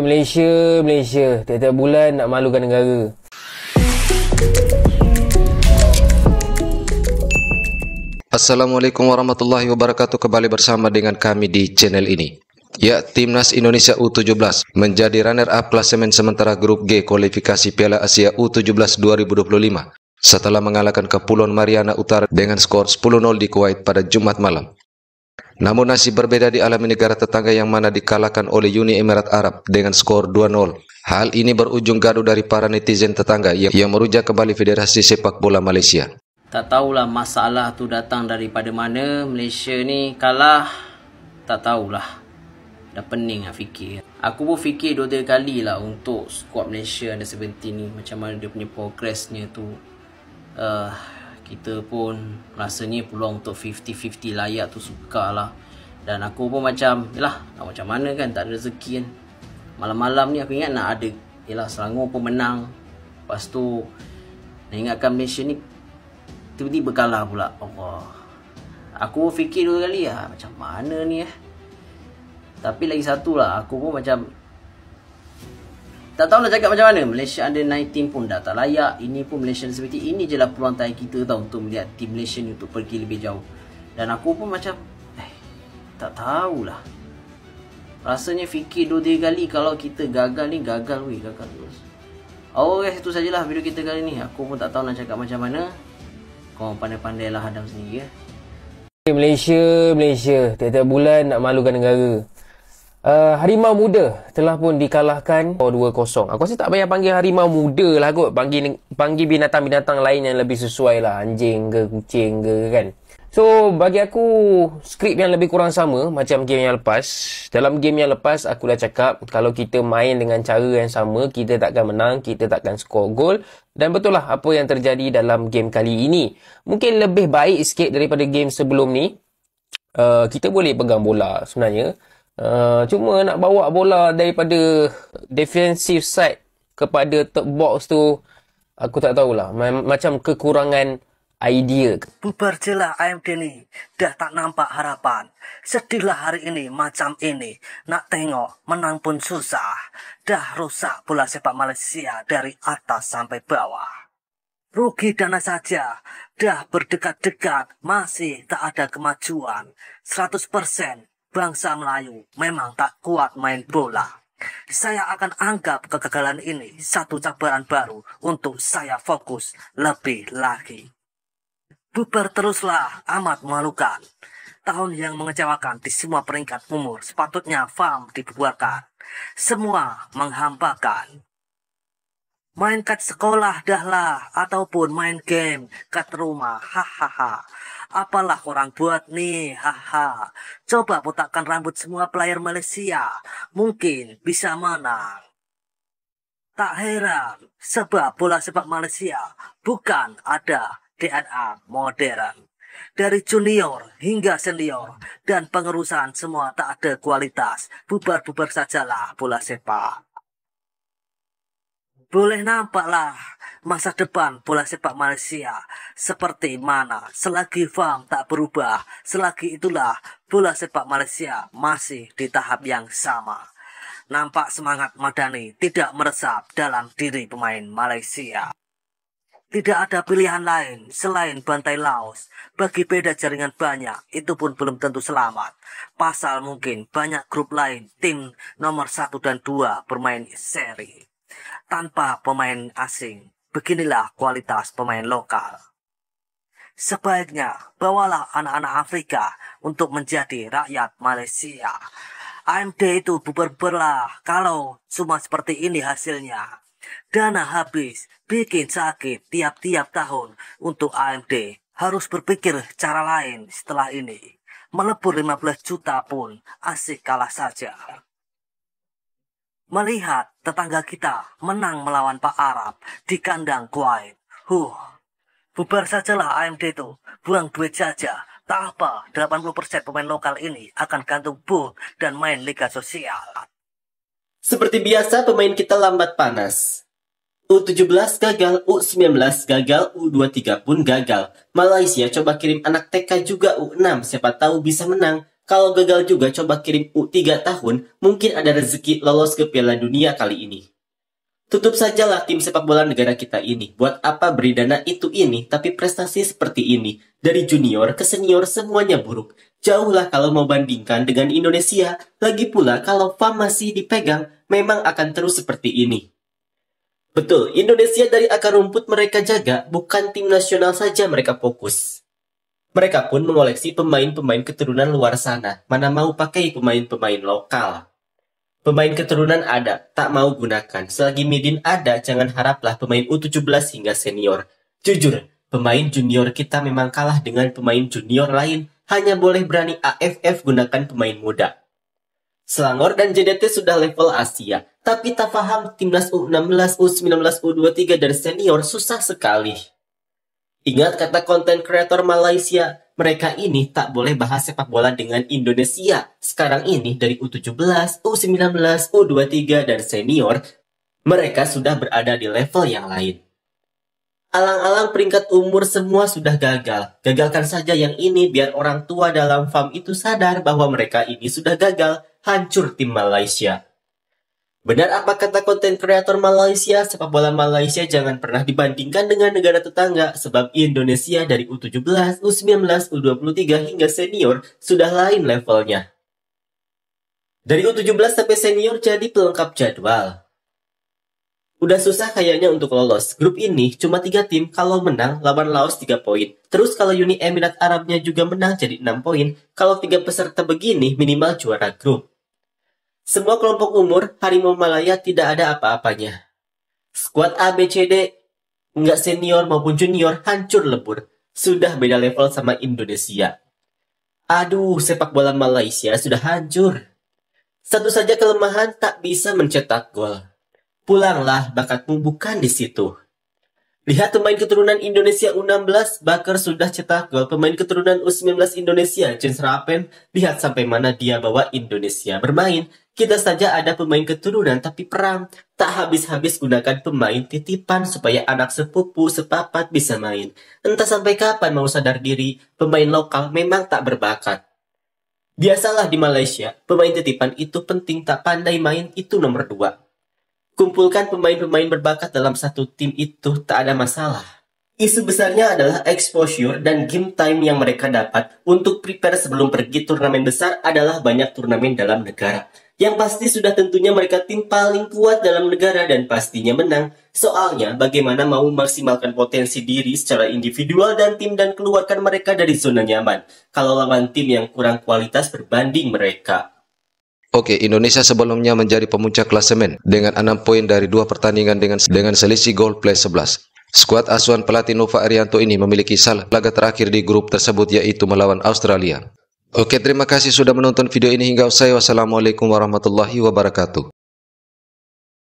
Malaysia, Malaysia. Tiap-tiap bulan nak malukan negara. Assalamualaikum warahmatullahi wabarakatuh. Kembali bersama dengan kami di channel ini. Ya, Timnas Indonesia U17 menjadi runner-up klasemen sementara grup G kualifikasi Piala Asia U17 2025 setelah mengalahkan Kepulauan Mariana Utara dengan skor 10-0 di Kuwait pada Jumat malam. Namun nasib berbeda di alami negara tetangga yang mana dikalahkan oleh Uni Emirat Arab dengan skor 2-0. Hal ini berujung gaduh dari para netizen tetangga yang, yang merujak kembali Federasi Sepak Bola Malaysia. Tak tahulah masalah tu datang daripada mana Malaysia ni kalah. Tak tahulah. Dah pening nak fikir. Aku pun fikir dua tiga kali lah untuk skuad Malaysia ada 17 ni. Macam mana dia punya progressnya tu. Uh, kita pun rasanya peluang untuk 50-50 layak tu suka lah dan aku pun macam yalah nak macam mana kan tak ada rezeki kan malam-malam ni aku ingat nak ada yalah Selangor pun menang lepas tu nak ingatkan Malaysia ni tiba-tiba kalah pula Allah aku fikir dua kali lah macam mana ni eh tapi lagi satu lah aku pun macam tak tahu nak cakap macam mana Malaysia under 19 pun dah tak layak Ini pun Malaysia seperti Ini je lah peluang tayar kita tau Untuk melihat team Malaysia ni Untuk pergi lebih jauh Dan aku pun macam Eh Tak tahulah Rasanya fikir dua tiga kali Kalau kita gagal ni Gagal weh Gagal terus Oh guys itu sajalah video kita kali ni Aku pun tak tahu nak cakap macam mana Kau pandai-pandailah Adam sendiri ya Malaysia Malaysia Tiap-tiap bulan nak malukan negara Eh, harimau muda telah pun dikalahkan 2-0. Aku rasa tak payah panggil harimau muda lah kot. Panggil, panggil binatang-binatang lain yang lebih sesuai lah. Anjing ke kucing ke kan. So, bagi aku, skrip yang lebih kurang sama macam game yang lepas. Dalam game yang lepas, aku dah cakap kalau kita main dengan cara yang sama, kita takkan menang, kita takkan skor gol. Dan betul lah apa yang terjadi dalam game kali ini. Mungkin lebih baik sikit daripada game sebelum ni. Uh, kita boleh pegang bola sebenarnya. Eh, cuma nak bawa bola daripada defensive side kepada top box tu aku tak tahulah macam kekurangan idea. Bubar jelah AMD dah tak nampak harapan. Sedihlah hari ini macam ini. Nak tengok, menang pun susah. Dah rusak bola sepak Malaysia dari atas sampai bawah. Rugi dana saja, dah berdekat-dekat, masih tak ada kemajuan. 100% bangsa Melayu memang tak kuat main bola. Saya akan anggap kegagalan ini satu cabaran baru untuk saya fokus lebih lagi. Bubar teruslah amat memalukan. Tahun yang mengecewakan di semua peringkat umur sepatutnya FAM dibubarkan. Semua menghampakan main kat sekolah dah lah ataupun main game kat rumah hahaha apalah orang buat nih haha coba botakkan rambut semua player Malaysia mungkin bisa menang tak heran sebab bola sepak Malaysia bukan ada DNA modern dari junior hingga senior dan pengerusan semua tak ada kualitas bubar-bubar sajalah bola sepak boleh nampaklah masa depan bola sepak Malaysia seperti mana selagi form tak berubah selagi itulah bola sepak Malaysia masih di tahap yang sama nampak semangat Madani tidak meresap dalam diri pemain Malaysia tidak ada pilihan lain selain bantai Laos. Bagi beda jaringan banyak, itu pun belum tentu selamat. Pasal mungkin banyak grup lain, tim nomor 1 dan 2 bermain seri tanpa pemain asing. Beginilah kualitas pemain lokal. Sebaiknya bawalah anak-anak Afrika untuk menjadi rakyat Malaysia. AMD itu bubar-bubarlah kalau cuma seperti ini hasilnya. Dana habis, bikin sakit tiap-tiap tahun untuk AMD. Harus berpikir cara lain setelah ini. Melebur 15 juta pun asik kalah saja. Melihat tetangga kita menang melawan Pak Arab di kandang Kuwait. Huh, bubar sajalah AMD itu, buang duit saja. Tak apa, 80% pemain lokal ini akan gantung boot dan main Liga Sosial. Seperti biasa, pemain kita lambat panas. U17 gagal, U19 gagal, U23 pun gagal. Malaysia coba kirim anak TK juga U6, siapa tahu bisa menang. Kalau gagal juga coba kirim U3 tahun, mungkin ada rezeki lolos ke Piala Dunia kali ini. Tutup sajalah tim sepak bola negara kita ini. Buat apa beri dana itu ini, tapi prestasi seperti ini. Dari junior ke senior semuanya buruk. Jauhlah kalau mau bandingkan dengan Indonesia. Lagi pula kalau FAM masih dipegang, memang akan terus seperti ini. Betul, Indonesia dari akar rumput mereka jaga, bukan tim nasional saja mereka fokus. Mereka pun mengoleksi pemain-pemain keturunan luar sana, mana mau pakai pemain-pemain lokal. Pemain keturunan ada, tak mau gunakan. Selagi Midin ada, jangan haraplah pemain U17 hingga senior. Jujur, pemain junior kita memang kalah dengan pemain junior lain, hanya boleh berani AFF gunakan pemain muda. Selangor dan JDT sudah level Asia, tapi tak paham timnas U16, U19, U23 dan senior susah sekali. Ingat kata konten kreator Malaysia, mereka ini tak boleh bahas sepak bola dengan Indonesia. Sekarang ini dari U17, U19, U23, dan senior, mereka sudah berada di level yang lain. Alang-alang peringkat umur semua sudah gagal. Gagalkan saja yang ini biar orang tua dalam FAM itu sadar bahwa mereka ini sudah gagal. Hancur tim Malaysia. Benar apa kata konten kreator Malaysia, sepak bola Malaysia jangan pernah dibandingkan dengan negara tetangga sebab Indonesia dari U17, U19, U23 hingga senior sudah lain levelnya. Dari U17 sampai senior jadi pelengkap jadwal. Udah susah kayaknya untuk lolos. Grup ini cuma 3 tim kalau menang lawan Laos 3 poin. Terus kalau Uni Emirat Arabnya juga menang jadi 6 poin. Kalau tiga peserta begini minimal juara grup. Semua kelompok umur harimau Malaya tidak ada apa-apanya. C, ABCD, nggak senior maupun junior, hancur lebur. Sudah beda level sama Indonesia. Aduh, sepak bola Malaysia sudah hancur. Satu saja kelemahan tak bisa mencetak gol. Pulanglah, bakatmu bukan di situ. Lihat pemain keturunan Indonesia U16, Bakar sudah cetak gol. Pemain keturunan U19 Indonesia, Jens Rapen, lihat sampai mana dia bawa Indonesia bermain. Kita saja ada pemain keturunan tapi perang. Tak habis-habis gunakan pemain titipan supaya anak sepupu sepapat bisa main. Entah sampai kapan mau sadar diri, pemain lokal memang tak berbakat. Biasalah di Malaysia, pemain titipan itu penting tak pandai main itu nomor dua. Kumpulkan pemain-pemain berbakat dalam satu tim itu tak ada masalah. Isu besarnya adalah exposure dan game time yang mereka dapat untuk prepare sebelum pergi turnamen besar adalah banyak turnamen dalam negara. Yang pasti sudah tentunya mereka tim paling kuat dalam negara dan pastinya menang. Soalnya bagaimana mau maksimalkan potensi diri secara individual dan tim dan keluarkan mereka dari zona nyaman kalau lawan tim yang kurang kualitas berbanding mereka. Oke, okay, Indonesia sebelumnya menjadi pemuncak klasemen dengan 6 poin dari dua pertandingan dengan dengan selisih gol plus 11. Skuad asuhan pelatih Nova Arianto ini memiliki salah laga terakhir di grup tersebut yaitu melawan Australia. Oke, okay, terima kasih sudah menonton video ini hingga usai. Wassalamualaikum warahmatullahi wabarakatuh.